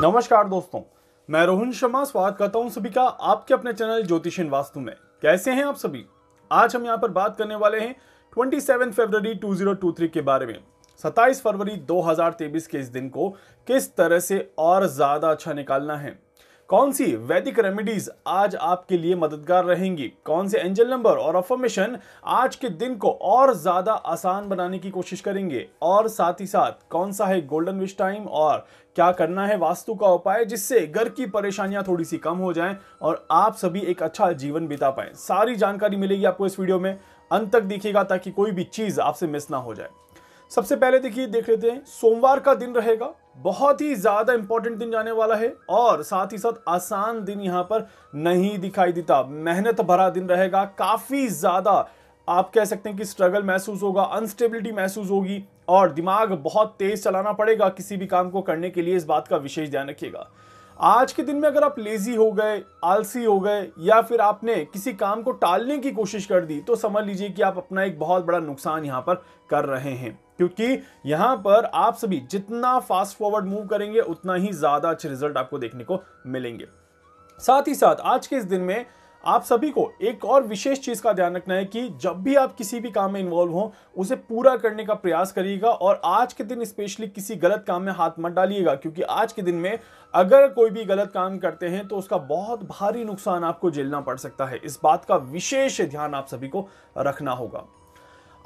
नमस्कार दोस्तों मैं रोहन शर्मा स्वागत करता हूं सभी का आपके अपने चैनल ज्योतिषिन वास्तु में कैसे हैं आप सभी आज हम यहां पर बात करने वाले हैं 27 फरवरी 2023 के बारे में 27 फरवरी 2023 के इस दिन को किस तरह से और ज़्यादा अच्छा निकालना है कौन सी वैदिक रेमेडीज आज आपके लिए मददगार रहेंगी कौन से एंजल नंबर और अफॉर्मेशन आज के दिन को और ज्यादा आसान बनाने की कोशिश करेंगे और साथ ही साथ कौन सा है गोल्डन विश टाइम और क्या करना है वास्तु का उपाय जिससे घर की परेशानियां थोड़ी सी कम हो जाएं और आप सभी एक अच्छा जीवन बिता पाएं सारी जानकारी मिलेगी आपको इस वीडियो में अंत तक देखिएगा ताकि कोई भी चीज़ आपसे मिस ना हो जाए सबसे पहले देखिए देख लेते हैं सोमवार का दिन रहेगा बहुत ही ज़्यादा इंपॉर्टेंट दिन जाने वाला है और साथ ही साथ आसान दिन यहाँ पर नहीं दिखाई देता मेहनत भरा दिन रहेगा काफ़ी ज़्यादा आप कह सकते हैं कि स्ट्रगल महसूस होगा अनस्टेबिलिटी महसूस होगी और दिमाग बहुत तेज चलाना पड़ेगा किसी भी काम को करने के लिए इस बात का विशेष ध्यान रखिएगा आज के दिन में अगर आप लेजी हो गए आलसी हो गए या फिर आपने किसी काम को टालने की कोशिश कर दी तो समझ लीजिए कि आप अपना एक बहुत बड़ा नुकसान यहाँ पर कर रहे हैं क्योंकि यहाँ पर आप सभी जितना फास्ट फॉरवर्ड मूव करेंगे उतना ही ज़्यादा अच्छे रिजल्ट आपको देखने को मिलेंगे साथ ही साथ आज के इस दिन में आप सभी को एक और विशेष चीज़ का ध्यान रखना है कि जब भी आप किसी भी काम में इन्वॉल्व हो उसे पूरा करने का प्रयास करिएगा और आज के दिन स्पेशली किसी गलत काम में हाथ मत डालिएगा क्योंकि आज के दिन में अगर कोई भी गलत काम करते हैं तो उसका बहुत भारी नुकसान आपको झेलना पड़ सकता है इस बात का विशेष ध्यान आप सभी को रखना होगा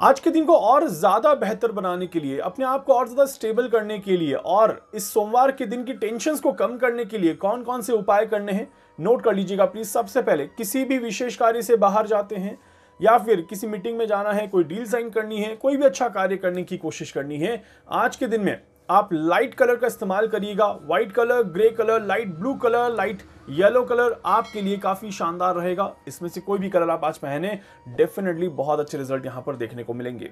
आज के दिन को और ज़्यादा बेहतर बनाने के लिए अपने आप को और ज़्यादा स्टेबल करने के लिए और इस सोमवार के दिन की टेंशन को कम करने के लिए कौन कौन से उपाय करने हैं नोट कर लीजिएगा प्लीज़ सबसे पहले किसी भी विशेष कार्य से बाहर जाते हैं या फिर किसी मीटिंग में जाना है कोई डील साइन करनी है कोई भी अच्छा कार्य करने की कोशिश करनी है आज के दिन में आप लाइट कलर का इस्तेमाल करिएगा white colour grey colour light blue colour light yellow colour आपके लिए काफ़ी शानदार रहेगा इसमें से कोई भी कलर आप आज पहने डेफिनेटली बहुत अच्छे रिजल्ट यहां पर देखने को मिलेंगे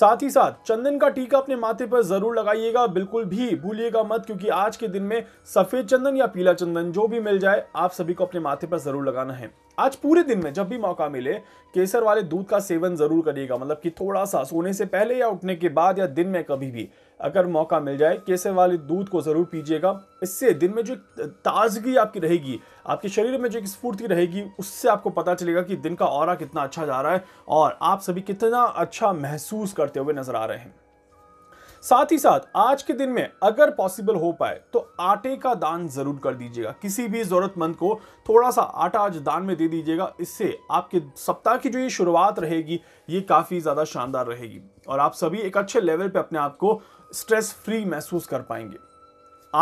साथ ही साथ चंदन का टीका अपने माथे पर जरूर लगाइएगा बिल्कुल भी भूलिएगा मत क्योंकि आज के दिन में सफेद चंदन या पीला चंदन जो भी मिल जाए आप सभी को अपने माथे पर जरूर लगाना है आज पूरे दिन में जब भी मौका मिले केसर वाले दूध का सेवन जरूर करिएगा मतलब कि थोड़ा सा सोने से पहले या उठने के बाद या दिन में कभी भी अगर मौका मिल जाए केसर वाले दूध को ज़रूर पीजिएगा इससे दिन में जो ताजगी आपकी रहेगी आपके शरीर में जो एक स्फूर्ति रहेगी उससे आपको पता चलेगा कि दिन का और कितना अच्छा जा रहा है और आप सभी कितना अच्छा महसूस करते हुए नजर आ रहे हैं साथ ही साथ आज के दिन में अगर पॉसिबल हो पाए तो आटे का दान जरूर कर दीजिएगा किसी भी ज़रूरतमंद को थोड़ा सा आटा आज दान में दे दीजिएगा इससे आपके सप्ताह की जो ये शुरुआत रहेगी ये काफ़ी ज़्यादा शानदार रहेगी और आप सभी एक अच्छे लेवल पे अपने आप को स्ट्रेस फ्री महसूस कर पाएंगे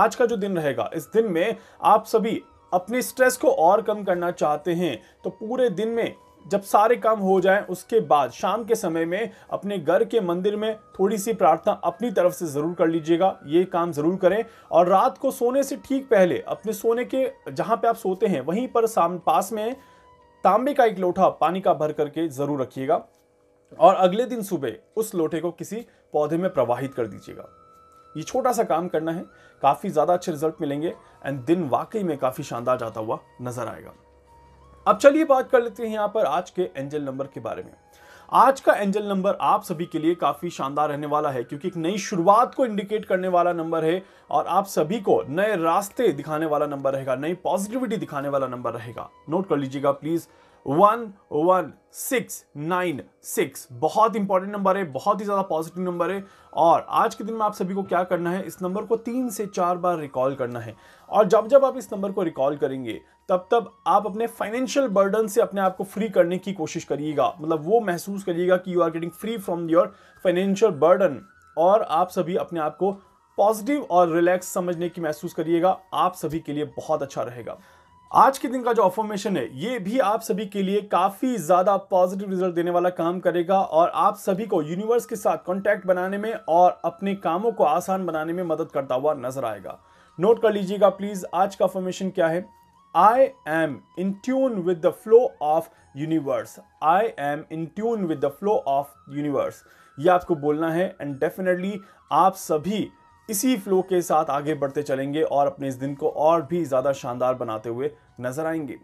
आज का जो दिन रहेगा इस दिन में आप सभी अपने स्ट्रेस को और कम करना चाहते हैं तो पूरे दिन में जब सारे काम हो जाएं उसके बाद शाम के समय में अपने घर के मंदिर में थोड़ी सी प्रार्थना अपनी तरफ से ज़रूर कर लीजिएगा ये काम ज़रूर करें और रात को सोने से ठीक पहले अपने सोने के जहाँ पे आप सोते हैं वहीं पर साम पास में तांबे का एक लोटा पानी का भर करके ज़रूर रखिएगा और अगले दिन सुबह उस लोटे को किसी पौधे में प्रवाहित कर दीजिएगा ये छोटा सा काम करना है काफ़ी ज़्यादा अच्छे रिजल्ट मिलेंगे एंड दिन वाकई में काफ़ी शानदार जाता हुआ नजर आएगा अब चलिए बात कर लेते हैं यहाँ पर आज के एंजल नंबर के बारे में आज का एंजल नंबर आप सभी के लिए काफ़ी शानदार रहने वाला है क्योंकि एक नई शुरुआत को इंडिकेट करने वाला नंबर है और आप सभी को नए रास्ते दिखाने वाला नंबर रहेगा नई पॉजिटिविटी दिखाने वाला नंबर रहेगा नोट कर लीजिएगा please one one six nine six बहुत इंपॉर्टेंट नंबर है बहुत ही ज़्यादा पॉजिटिव नंबर है और आज के दिन में आप सभी को क्या करना है इस नंबर को तीन से चार बार रिकॉल करना है और जब जब आप इस नंबर को रिकॉल करेंगे तब तब आप अपने फाइनेंशियल बर्डन से अपने आप को फ्री करने की कोशिश करिएगा मतलब वो महसूस करिएगा कि you are getting free from your financial burden और आप सभी अपने आप को पॉजिटिव और रिलैक्स समझने की महसूस करिएगा आप सभी के लिए बहुत अच्छा रहेगा आज के दिन का जो ऑफॉर्मेशन है ये भी आप सभी के लिए काफ़ी ज़्यादा पॉजिटिव रिजल्ट देने वाला काम करेगा और आप सभी को यूनिवर्स के साथ कॉन्टैक्ट बनाने में और अपने कामों को आसान बनाने में मदद करता हुआ नजर आएगा नोट कर लीजिएगा प्लीज़ आज का ऑफॉर्मेशन क्या है I am in tune with the flow of universe I am in tune with the flow of universe ये आपको बोलना है एंड डेफिनेटली आप सभी इसी फ्लो के साथ आगे बढ़ते चलेंगे और अपने इस दिन को और भी ज़्यादा शानदार बनाते हुए नजर आएंगे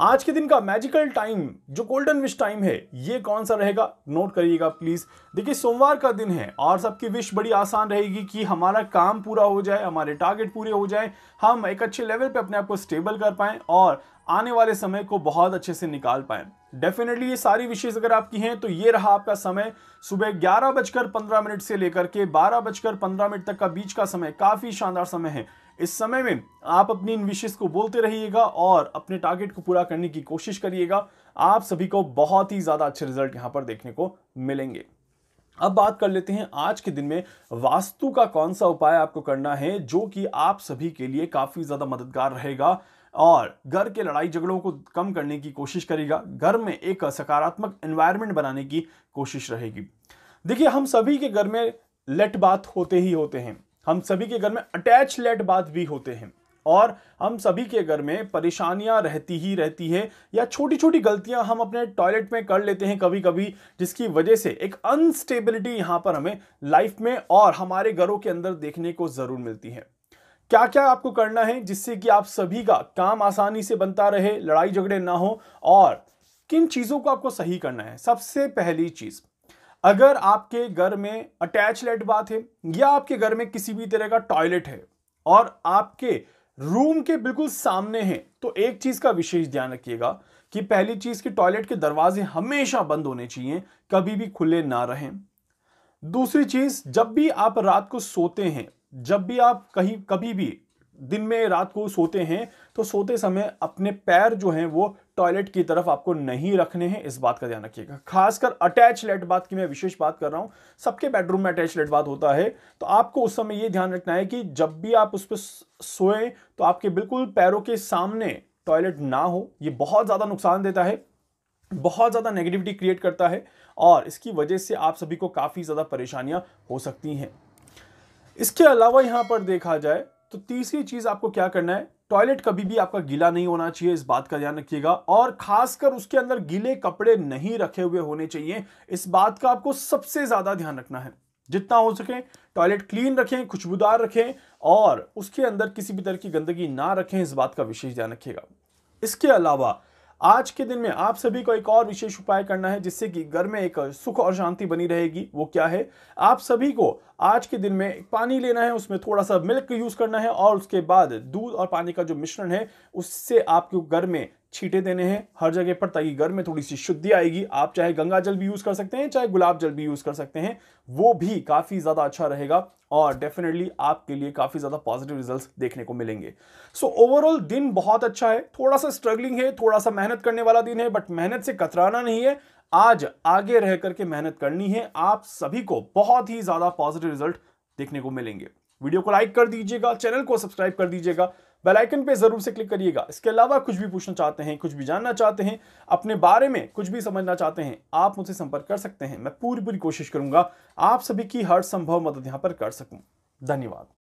आज के दिन का मैजिकल टाइम जो गोल्डन विश टाइम है ये कौन सा रहेगा नोट करिएगा प्लीज़ देखिए सोमवार का दिन है और सबकी विश बड़ी आसान रहेगी कि हमारा काम पूरा हो जाए हमारे टारगेट पूरे हो जाए हम एक अच्छे लेवल पे अपने आप को स्टेबल कर पाए और आने वाले समय को बहुत अच्छे से निकाल पाए डेफिनेटली ये सारी विशेष अगर आपकी हैं तो ये रहा आपका समय सुबह ग्यारह बजकर पंद्रह मिनट से लेकर के बारह बजकर पंद्रह मिनट तक का बीच का समय काफ़ी शानदार समय है इस समय में आप अपनी इन विशेष को बोलते रहिएगा और अपने टारगेट को पूरा करने की कोशिश करिएगा आप सभी को बहुत ही ज़्यादा अच्छे रिजल्ट यहाँ पर देखने को मिलेंगे अब बात कर लेते हैं आज के दिन में वास्तु का कौन सा उपाय आपको करना है जो कि आप सभी के लिए काफ़ी ज़्यादा मददगार रहेगा और घर के लड़ाई झगड़ों को कम करने की कोशिश करेगा घर में एक सकारात्मक एनवायरमेंट बनाने की कोशिश रहेगी देखिए हम सभी के घर में लेट बात होते ही होते हैं हम सभी के घर में अटैच लेट बाथ भी होते हैं और हम सभी के घर में परेशानियां रहती ही रहती है या छोटी छोटी गलतियां हम अपने टॉयलेट में कर लेते हैं कभी कभी जिसकी वजह से एक अनस्टेबिलिटी यहाँ पर हमें लाइफ में और हमारे घरों के अंदर देखने को ज़रूर मिलती है क्या क्या आपको करना है जिससे कि आप सभी का काम आसानी से बनता रहे लड़ाई झगड़े ना हो और किन चीज़ों को आपको सही करना है सबसे पहली चीज़ अगर आपके घर में अटैच लेट बाथ है या आपके घर में किसी भी तरह का टॉयलेट है और आपके रूम के बिल्कुल सामने है तो एक चीज का विशेष ध्यान रखिएगा कि पहली चीज कि टॉयलेट के दरवाजे हमेशा बंद होने चाहिए कभी भी खुले ना रहें दूसरी चीज जब भी आप रात को सोते हैं जब भी आप कहीं कभी भी दिन में रात को सोते हैं तो सोते समय अपने पैर जो हैं वो टॉयलेट की तरफ आपको नहीं रखने हैं इस बात का ध्यान रखिएगा खासकर अटैच लेट बात की मैं विशेष बात कर रहा हूं सबके बेडरूम में अटैच लेट बात होता है तो आपको उस समय यह ध्यान रखना है कि जब भी आप उस पर सोए तो आपके बिल्कुल पैरों के सामने टॉयलेट ना हो ये बहुत ज़्यादा नुकसान देता है बहुत ज़्यादा नेगेटिविटी क्रिएट करता है और इसकी वजह से आप सभी को काफ़ी ज़्यादा परेशानियाँ हो सकती हैं इसके अलावा यहाँ पर देखा जाए तो तीसरी चीज आपको क्या करना है टॉयलेट कभी भी आपका गीला नहीं होना चाहिए इस बात का ध्यान रखिएगा और खासकर उसके अंदर गीले कपड़े नहीं रखे हुए होने चाहिए इस बात का आपको सबसे ज्यादा ध्यान रखना है जितना हो सके टॉयलेट क्लीन रखें खुशबूदार रखें और उसके अंदर किसी भी तरह की गंदगी ना रखें इस बात का विशेष ध्यान रखिएगा इसके अलावा आज के दिन में आप सभी को एक और विशेष उपाय करना है जिससे कि घर में एक सुख और शांति बनी रहेगी वो क्या है आप सभी को आज के दिन में पानी लेना है उसमें थोड़ा सा मिल्क यूज़ करना है और उसके बाद दूध और पानी का जो मिश्रण है उससे आपके घर में छीटे देने हैं हर जगह पर ताकि घर में थोड़ी सी शुद्धि आएगी आप चाहे गंगा जल भी यूज़ कर सकते हैं चाहे गुलाब जल भी यूज़ कर सकते हैं वो भी काफ़ी ज़्यादा अच्छा रहेगा और डेफिनेटली आपके लिए काफ़ी ज़्यादा पॉजिटिव रिजल्ट्स देखने को मिलेंगे सो so, ओवरऑल दिन बहुत अच्छा है थोड़ा सा स्ट्रगलिंग है थोड़ा सा मेहनत करने वाला दिन है बट मेहनत से कतराना नहीं है आज आगे रह करके मेहनत करनी है आप सभी को बहुत ही ज़्यादा पॉजिटिव रिजल्ट देखने को मिलेंगे वीडियो को लाइक कर दीजिएगा चैनल को सब्सक्राइब कर दीजिएगा बेल आइकन पे ज़रूर से क्लिक करिएगा इसके अलावा कुछ भी पूछना चाहते हैं कुछ भी जानना चाहते हैं अपने बारे में कुछ भी समझना चाहते हैं आप मुझसे संपर्क कर सकते हैं मैं पूरी पूरी कोशिश करूंगा आप सभी की हर संभव मदद यहाँ पर कर सकूँ धन्यवाद